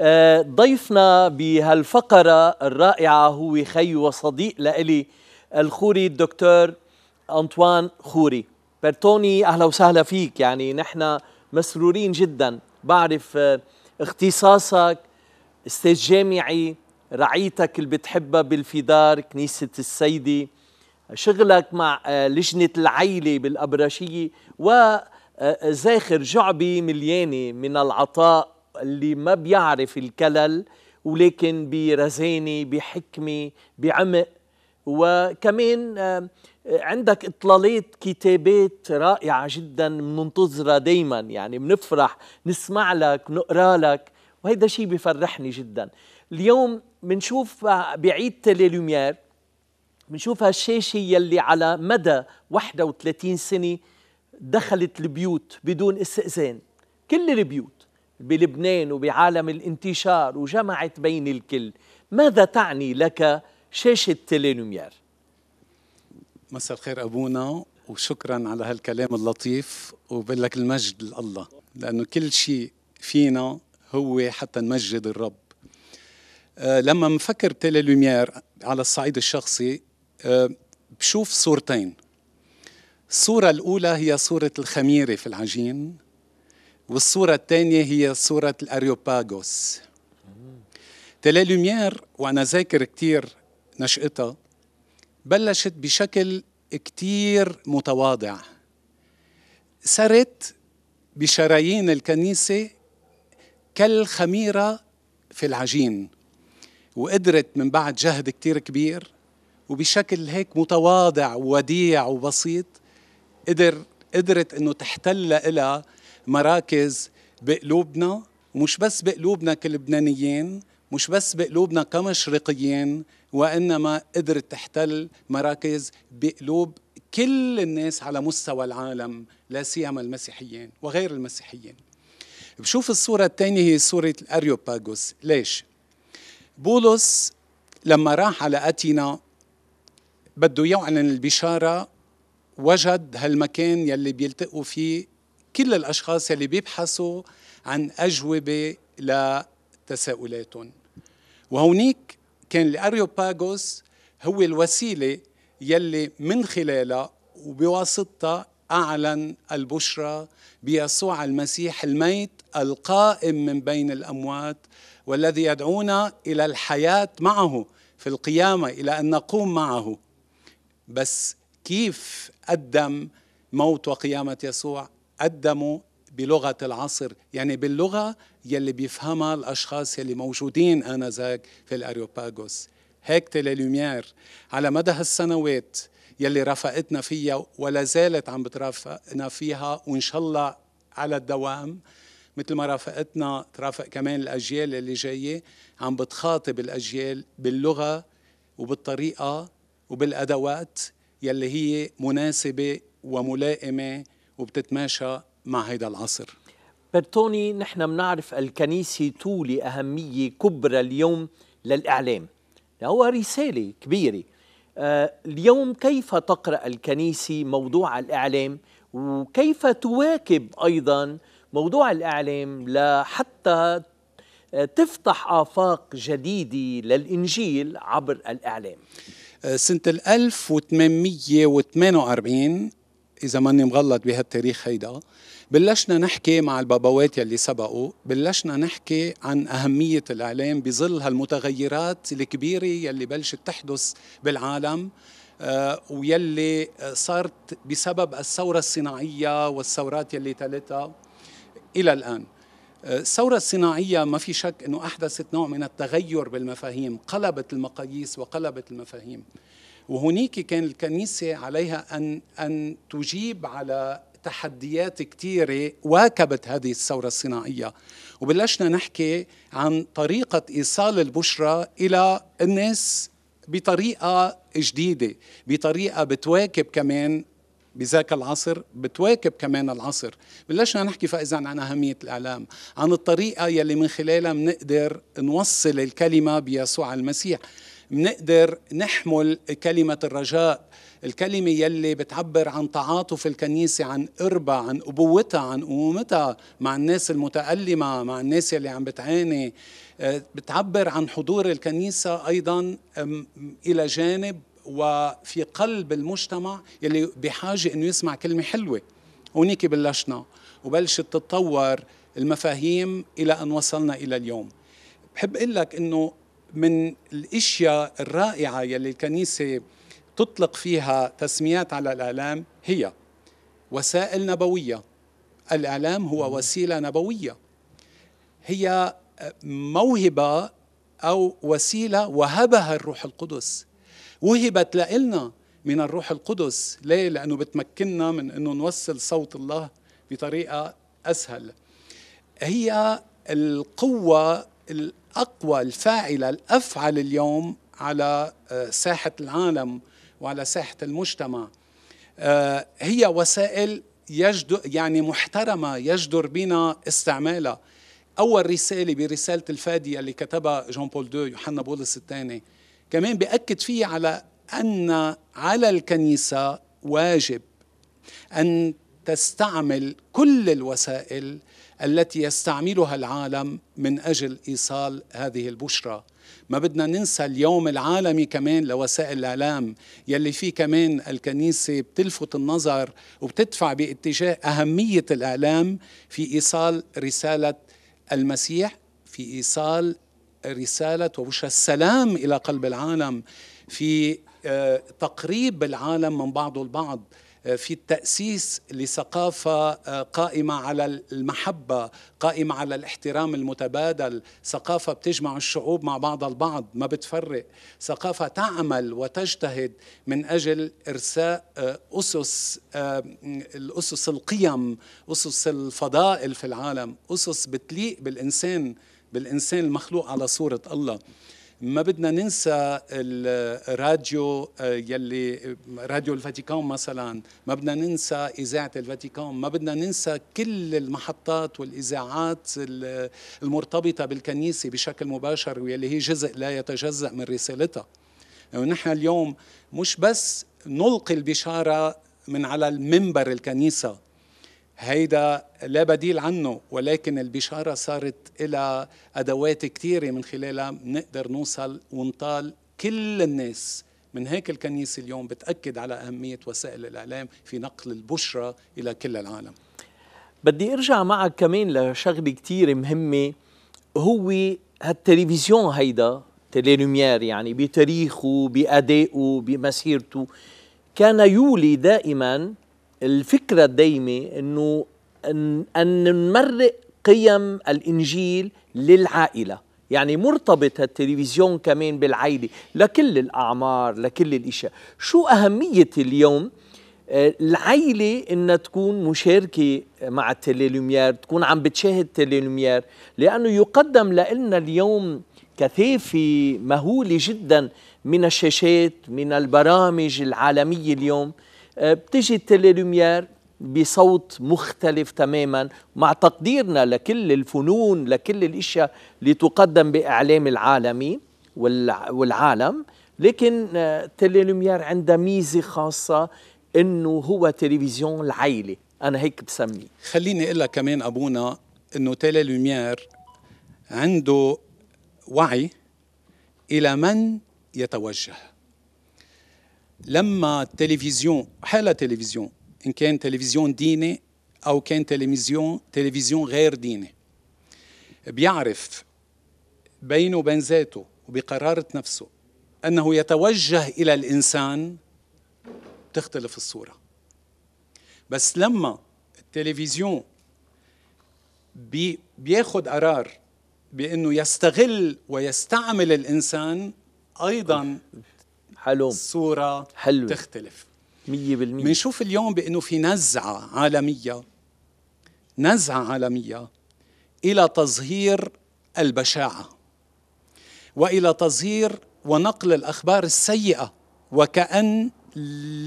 آه، ضيفنا بهالفقرة الرائعة هو خي وصديق لإلي الخوري الدكتور أنطوان خوري برتوني أهلا وسهلا فيك يعني نحن مسرورين جدا بعرف آه، اختصاصك استاذ جامعي رعيتك اللي بتحبها بالفدار كنيسة السيده شغلك مع آه، لجنة العيلة بالأبرشية وزاخر جعبة مليانة من العطاء اللي ما بيعرف الكلل ولكن برزانة بحكمة بعمق وكمان آه، عندك اطلالات كتابات رائعه جدا مننتظرها دائما يعني بنفرح نسمع لك نقرا لك وهيدا شيء بفرحني جدا اليوم بنشوف بعيد تيلي لوميير بنشوف هالشاشه يلي على مدى 31 سنه دخلت البيوت بدون استئذان كل البيوت بلبنان وبعالم الانتشار وجمعت بين الكل ماذا تعني لك شاشة تيلينوميير؟ مساء الخير أبونا وشكرا على هالكلام اللطيف وبقول لك المجد لله لأنه كل شيء فينا هو حتى نمجد الرب آه، لما مفكر تيلي لوميير على الصعيد الشخصي آه، بشوف صورتين الصورة الأولى هي صورة الخميرة في العجين والصورة الثانية هي صورة الأريوباغوس تيلي لوميير وأنا ذاكر كتير نشأتها بلشت بشكل كتير متواضع سرت بشرايين الكنيسة كالخميرة في العجين وقدرت من بعد جهد كتير كبير وبشكل هيك متواضع ووديع وبسيط قدر قدرت انه تحتل لها مراكز بقلوبنا مش بس بقلوبنا كلبنانيين مش بس بقلوبنا كمشرقيين وإنما قدرت تحتل مراكز بقلوب كل الناس على مستوى العالم لا سيما المسيحيين وغير المسيحيين بشوف الصورة الثانية هي صورة الأريوباغوس ليش؟ بولس لما راح على أتينا بده يعلن البشارة وجد هالمكان يلي بيلتقوا فيه كل الأشخاص اللي بيبحثوا عن أجوبة لتساؤلاتهم وهونيك كان الأريوباغوس هو الوسيلة يلي من خلالها وبواسطتها أعلن البشرى بيسوع المسيح الميت القائم من بين الأموات والذي يدعونا إلى الحياة معه في القيامة إلى أن نقوم معه بس كيف قدم موت وقيامة يسوع قدموا بلغة العصر يعني باللغة يلي بيفهمها الأشخاص يلي موجودين آنذاك في الأريوباغوس هيك تيلي على مدى هالسنوات يلي رافقتنا فيها ولا زالت عم بترافقنا فيها وإن شاء الله على الدوام مثل ما رافقتنا ترافق كمان الأجيال اللي جاية عم بتخاطب الأجيال باللغة وبالطريقة وبالأدوات يلي هي مناسبة وملائمة وبتتماشى مع هيدا العصر برتوني نحن بنعرف الكنيسة تولي أهمية كبرى اليوم للإعلام هو رسالة كبيرة آه، اليوم كيف تقرأ الكنيسة موضوع الإعلام وكيف تواكب أيضا موضوع الإعلام لحتى آه، تفتح آفاق جديدة للإنجيل عبر الإعلام آه، سنة 1848 اذا ماني مغلط بهالتاريخ هيدا بلشنا نحكي مع البابوات يلي سبقوا بلشنا نحكي عن أهمية الإعلام بظل هالمتغيرات الكبيرة يلي بلشت تحدث بالعالم آه، ويلي صارت بسبب الثورة الصناعية والثورات يلي تلتها إلى الآن آه، الثورة الصناعية ما في شك أنه أحدثت نوع من التغير بالمفاهيم قلبت المقاييس وقلبت المفاهيم وهنيك كان الكنيسة عليها أن, أن تجيب على تحديات كثيرة واكبت هذه الثورة الصناعية وبلشنا نحكي عن طريقة إيصال البشرة إلى الناس بطريقة جديدة بطريقة بتواكب كمان بذاك العصر بتواكب كمان العصر بلشنا نحكي فإذا عن أهمية الإعلام عن الطريقة يلي من خلالها بنقدر نوصل الكلمة بيسوع المسيح بنقدر نحمل كلمة الرجاء الكلمة يلي بتعبر عن تعاطف الكنيسة عن قربها عن أبوتها عن أمومتها مع الناس المتألمة مع الناس يلي عم بتعاني آه، بتعبر عن حضور الكنيسة أيضا إلى جانب وفي قلب المجتمع يلي بحاجة أنه يسمع كلمة حلوة هونيك بلشنا وبلشت تتطور المفاهيم إلى أن وصلنا إلى اليوم بحب أقول لك أنه من الاشياء الرائعه يلي الكنيسه تطلق فيها تسميات على الاعلام هي وسائل نبويه الاعلام هو وسيله نبويه هي موهبه او وسيله وهبها الروح القدس وهبت لنا من الروح القدس ليه لانه بتمكننا من انه نوصل صوت الله بطريقه اسهل هي القوه أقوى الفاعلة الأفعل اليوم على آه، ساحة العالم وعلى ساحة المجتمع آه، هي وسائل يجدر يعني محترمة يجدر بنا استعمالها أول رسالة برسالة الفادية اللي كتبها جون بول دو يوحنا بولس الثاني كمان بأكد فيه على أن على الكنيسة واجب أن تستعمل كل الوسائل التي يستعملها العالم من اجل ايصال هذه البشرى ما بدنا ننسى اليوم العالمي كمان لوسائل الاعلام يلي فيه كمان الكنيسه بتلفت النظر وبتدفع باتجاه اهميه الاعلام في ايصال رساله المسيح في ايصال رساله وبشرى السلام الى قلب العالم في آه، تقريب العالم من بعضه البعض آه، في التأسيس لثقافة آه، قائمة على المحبة قائمة على الاحترام المتبادل ثقافة بتجمع الشعوب مع بعض البعض ما بتفرق ثقافة تعمل وتجتهد من أجل إرساء آه، أسس الأسس القيم أسس الفضائل في العالم أسس بتليق بالإنسان بالإنسان المخلوق على صورة الله ما بدنا ننسى الراديو آه، يلي راديو الفاتيكان مثلا ما بدنا ننسى إذاعة الفاتيكان ما بدنا ننسى كل المحطات والإذاعات المرتبطة بالكنيسة بشكل مباشر واللي هي جزء لا يتجزأ من رسالتها يعني نحن اليوم مش بس نلقي البشارة من على المنبر الكنيسة هيدا لا بديل عنه ولكن البشارة صارت إلى أدوات كثيرة من خلالها نقدر نوصل ونطال كل الناس من هيك الكنيسة اليوم بتأكد على أهمية وسائل الإعلام في نقل البشرة إلى كل العالم بدي أرجع معك كمان لشغلة كثير مهمة هو هالتلفزيون هيدا تيليلوميير يعني بتاريخه بأدائه بمسيرته كان يولي دائما الفكرة الدايمة أنه أن, أن نمرق قيم الإنجيل للعائلة يعني مرتبط التلفزيون كمان بالعائلة لكل الأعمار لكل الإشياء شو أهمية اليوم آه، العائلة إنها تكون مشاركة مع التليلوميار تكون عم بتشاهد التليلوميار لأنه يقدم لنا اليوم كثافة مهولة جدا من الشاشات من البرامج العالمية اليوم آه، بتجي تيلي لوميير بصوت مختلف تماما مع تقديرنا لكل الفنون لكل الاشياء اللي تقدم باعلام العالمي والعالم لكن آه، تيلي لوميير عندها ميزه خاصه انه هو تلفزيون العيله انا هيك بسميه خليني اقول لك كمان ابونا انه تيلي لوميير عنده وعي الى من يتوجه لما التلفزيون حالة تلفزيون إن كان تلفزيون ديني أو كان تلفزيون تلفزيون غير ديني بيعرف بينه وبين ذاته وبقرارة نفسه أنه يتوجه إلى الإنسان تختلف الصورة بس لما التلفزيون بي بياخد قرار بأنه يستغل ويستعمل الإنسان أيضا حلو الصورة حلوة تختلف 100% بنشوف اليوم بأنه في نزعة عالمية نزعة عالمية إلى تظهير البشاعة وإلى تظهير ونقل الأخبار السيئة وكأن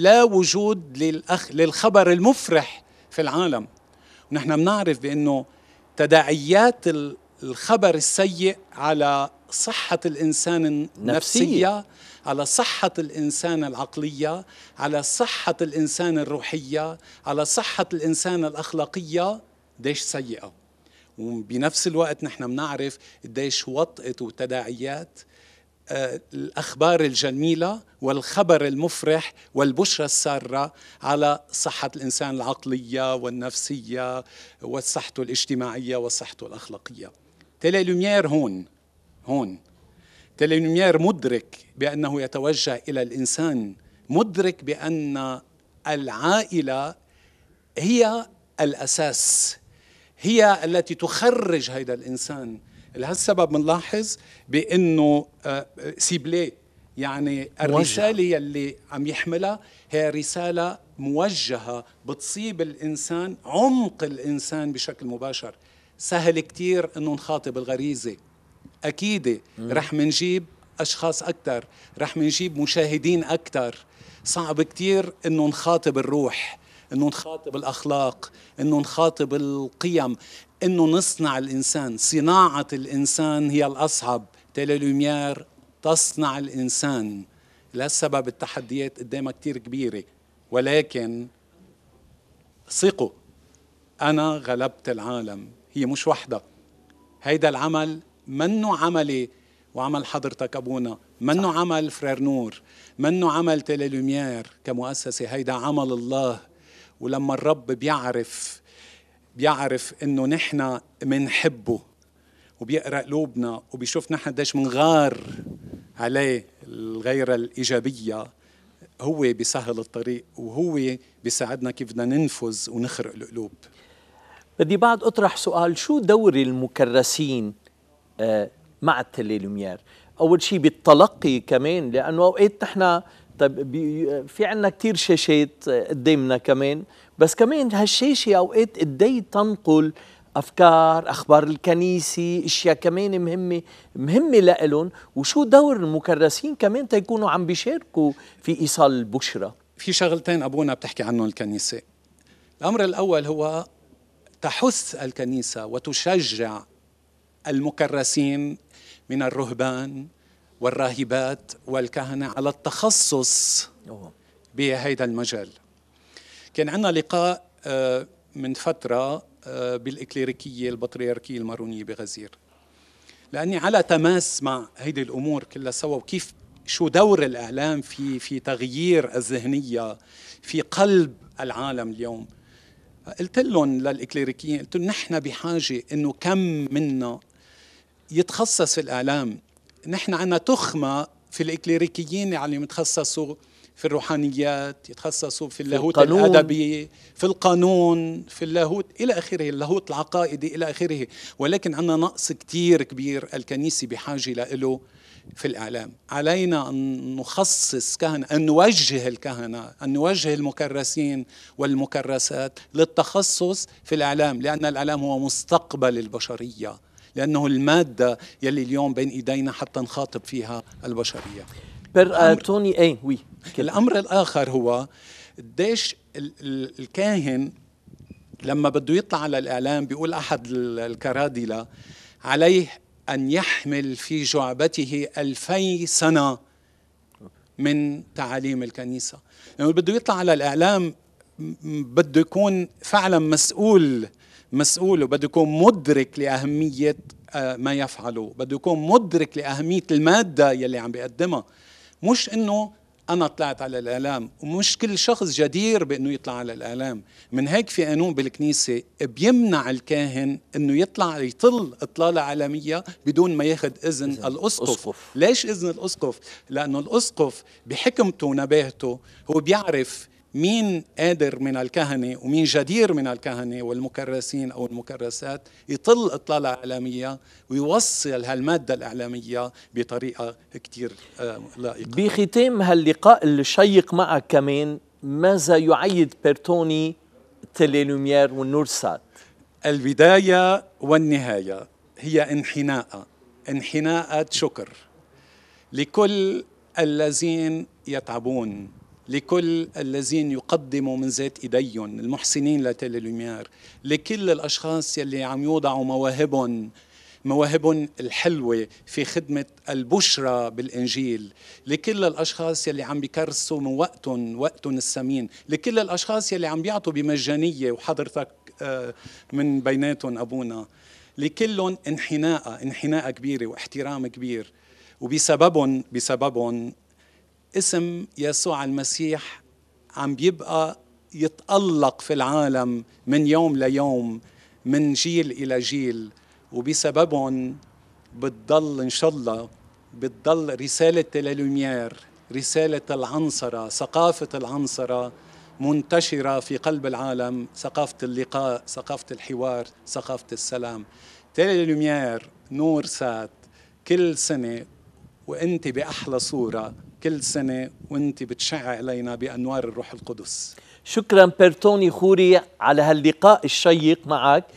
لا وجود للأخ للخبر المفرح في العالم ونحن بنعرف بأنه تداعيات الخبر السيء على صحة الإنسان النفسية نفسية. على صحة الإنسان العقلية على صحة الإنسان الروحية على صحة الإنسان الأخلاقية قديش سيئة وبنفس الوقت نحن بنعرف قديش وطئة وتداعيات آه، الأخبار الجميلة والخبر المفرح والبشرى السارة على صحة الإنسان العقلية والنفسية وصحته الاجتماعية وصحته الأخلاقية تيلي لوميير هون هون تليمير مدرك بأنه يتوجه إلى الإنسان مدرك بأن العائلة هي الأساس هي التي تخرج هذا الإنسان لهالسبب بنلاحظ بأنه آه، سيبليه يعني الرسالة موجهة. يلي عم يحملها هي رسالة موجهة بتصيب الإنسان عمق الإنسان بشكل مباشر سهل كتير أنه نخاطب الغريزة أكيدة رح منجيب اشخاص اكثر رح منجيب مشاهدين اكثر صعب كثير انه نخاطب الروح انه نخاطب الاخلاق انه نخاطب القيم انه نصنع الانسان صناعه الانسان هي الاصعب تيلي تصنع الانسان لسبب التحديات قدامها كثير كبيره ولكن ثقوا انا غلبت العالم هي مش وحده هيدا العمل منه عملي إيه؟ وعمل حضرتك ابونا منه عمل فرير نور منه عمل تيلي لوميير كمؤسسه هيدا عمل الله ولما الرب بيعرف بيعرف انه نحن منحبه وبيقرا قلوبنا وبيشوف نحن قديش منغار عليه الغيره الايجابيه هو بيسهل الطريق وهو بيساعدنا كيف بدنا ننفذ ونخرق القلوب بدي بعد اطرح سؤال شو دور المكرسين مع لوميير اول شيء بالتلقي كمان لانه اوقات نحن طيب في عندنا كثير شاشات قدامنا كمان بس كمان هالشاشه اوقات قد تنقل افكار اخبار الكنيسه اشياء كمان مهمه مهمه لإلهم وشو دور المكرسين كمان تيكونوا عم بيشاركوا في ايصال البشرى في شغلتين ابونا بتحكي عنهم الكنيسه الامر الاول هو تحث الكنيسه وتشجع المكرسين من الرهبان والراهبات والكهنة على التخصص بهذا المجال كان عندنا لقاء آه، من فترة آه، بالإكليريكية البطريركية المارونية بغزير لأني على تماس مع هيدي الأمور كلها سوا وكيف شو دور الإعلام في في تغيير الذهنية في قلب العالم اليوم قلت لهم للإكليريكيين قلت لهم نحن بحاجة إنه كم منا يتخصص في الآلام نحن عندنا تخمة في الإكليريكيين اللي يعني يتخصصوا في الروحانيات يتخصصوا في اللاهوت الأدبي في القانون في اللاهوت إلى آخره اللاهوت العقائدي إلى آخره ولكن عندنا نقص كتير كبير الكنيسة بحاجة له في الإعلام علينا أن نخصص كهنة أن نوجه الكهنة أن نوجه المكرسين والمكرسات للتخصص في الإعلام لأن الإعلام هو مستقبل البشرية لأنه المادة يلي اليوم بين إيدينا حتى نخاطب فيها البشرية بر توني اي وي الأمر الآخر هو قديش الكاهن لما بده يطلع على الإعلام بيقول أحد الكرادلة عليه أن يحمل في جعبته ألفي سنة من تعاليم الكنيسة لما يعني بده يطلع على الإعلام بده يكون فعلا مسؤول مسؤول وبده يكون مدرك لأهمية آه، ما يفعله بده يكون مدرك لأهمية المادة يلي عم بيقدمها مش إنه أنا طلعت على الإعلام ومش كل شخص جدير بإنه يطلع على الإعلام من هيك في قانون بالكنيسة بيمنع الكاهن إنه يطلع يطل إطلالة عالمية بدون ما ياخذ إذن الأسقف أسقف. ليش إذن الأسقف؟ لأنه الأسقف بحكمته ونباهته هو بيعرف مين قادر من الكهنة ومين جدير من الكهنة والمكرسين أو المكرسات يطل إطلالة إعلامية ويوصل هالمادة الإعلامية بطريقة كتير آه، لائقة بختام هاللقاء الشيق معك كمان ماذا يعيد بيرتوني تيليلوميير والنورسات؟ البداية والنهاية هي انحناء انحناءة شكر لكل الذين يتعبون لكل الذين يقدموا من ذات ايديهم المحسنين لتيلي لوميار لكل الاشخاص يلي عم يوضعوا مواهبهم مواهبهم الحلوة في خدمة البشرى بالإنجيل لكل الأشخاص يلي عم بيكرسوا من وقتهم وقتهم الثمين لكل الأشخاص يلي عم بيعطوا بمجانية وحضرتك آه، من بيناتهم أبونا لكلهم انحناء انحناء كبيرة واحترام كبير وبسببهم بسببهم اسم يسوع المسيح عم بيبقى يتألق في العالم من يوم ليوم من جيل إلى جيل وبسببهم بتضل إن شاء الله بتضل رسالة للوميير رسالة العنصرة ثقافة العنصرة منتشرة في قلب العالم ثقافة اللقاء ثقافة الحوار ثقافة السلام تيلي نور سات كل سنة وانت باحلى صوره كل سنه وانت بتشع علينا بانوار الروح القدس شكرا بيرتوني خوري على هاللقاء الشيق معك